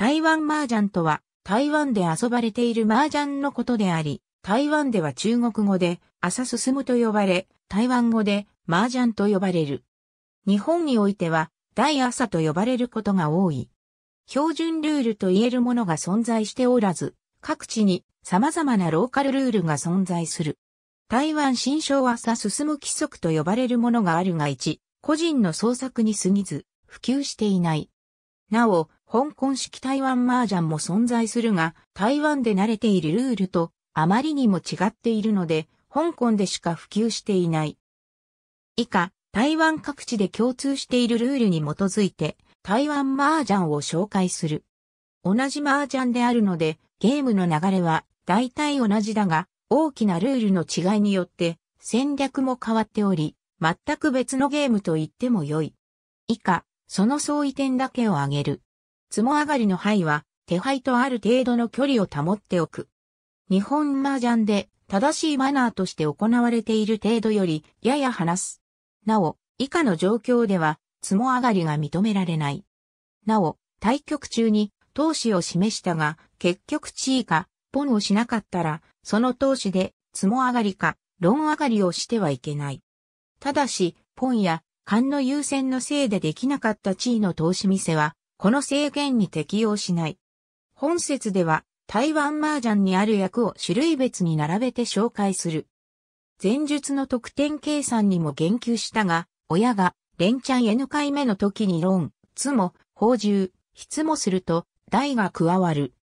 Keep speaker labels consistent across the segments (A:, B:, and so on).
A: 台湾麻雀とは、台湾で遊ばれている麻雀のことであり、台湾では中国語で、朝進むと呼ばれ、台湾語で、麻雀と呼ばれる。日本においては、大朝と呼ばれることが多い。標準ルールと言えるものが存在しておらず、各地に様々なローカルルールが存在する。台湾新章朝進む規則と呼ばれるものがあるが1、個人の創作に過ぎず、普及していない。なお、香港式台湾麻雀も存在するが、台湾で慣れているルールとあまりにも違っているので、香港でしか普及していない。以下、台湾各地で共通しているルールに基づいて、台湾麻雀を紹介する。同じ麻雀であるので、ゲームの流れは大体同じだが、大きなルールの違いによって戦略も変わっており、全く別のゲームと言っても良い。以下、その相違点だけを挙げる。つも上がりの牌は、手牌とある程度の距離を保っておく。日本麻雀で正しいマナーとして行われている程度よりやや離す。なお、以下の状況では、つも上がりが認められない。なお、対局中に投資を示したが、結局地位か、ポンをしなかったら、その投資で、つも上がりか、論上がりをしてはいけない。ただし、ポンや勘の優先のせいでできなかった地位の投資店は、この制限に適用しない。本説では、台湾麻雀にある役を種類別に並べて紹介する。前述の得点計算にも言及したが、親が、連チャン N 回目の時に論、つも、宝珠、筆もすると、台が加わる。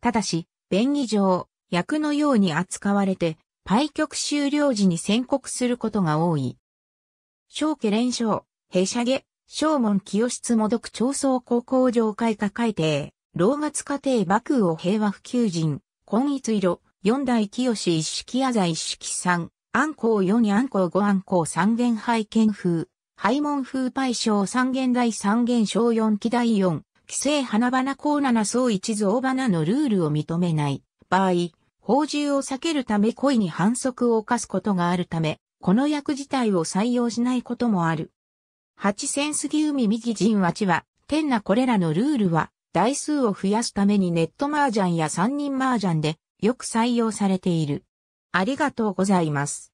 A: ただし、便宜上、役のように扱われて、パ局終了時に宣告することが多い。小家連勝、弊社下、正門清室もどく長宗高校上階化改定、老月家庭幕府を平和普及人、今一色、四代清一式屋座一式三、安光四に安光五安光三元拝見風、拝門風拝賞三元大三元小四期第四、規制花々高七層一蔵花のルールを認めない場合、法獣を避けるため故意に反則を犯すことがあるため、この役自体を採用しないこともある。八千杉海右陣八は、天なこれらのルールは、台数を増やすためにネット麻雀や三人麻雀で、よく採用されている。ありがとうございます。